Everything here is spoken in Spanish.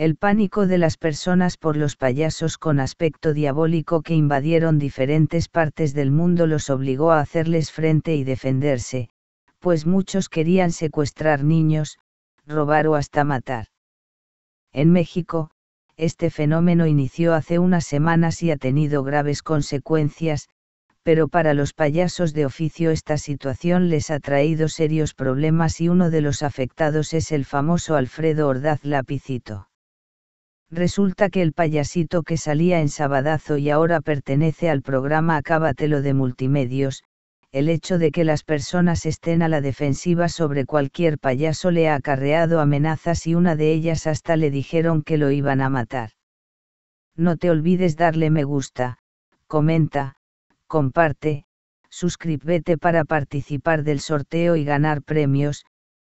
el pánico de las personas por los payasos con aspecto diabólico que invadieron diferentes partes del mundo los obligó a hacerles frente y defenderse, pues muchos querían secuestrar niños, robar o hasta matar. En México, este fenómeno inició hace unas semanas y ha tenido graves consecuencias, pero para los payasos de oficio esta situación les ha traído serios problemas y uno de los afectados es el famoso Alfredo Ordaz Lapicito. Resulta que el payasito que salía en Sabadazo y ahora pertenece al programa Acábatelo de Multimedios, el hecho de que las personas estén a la defensiva sobre cualquier payaso le ha acarreado amenazas y una de ellas hasta le dijeron que lo iban a matar. No te olvides darle me gusta, comenta, comparte, suscríbete para participar del sorteo y ganar premios,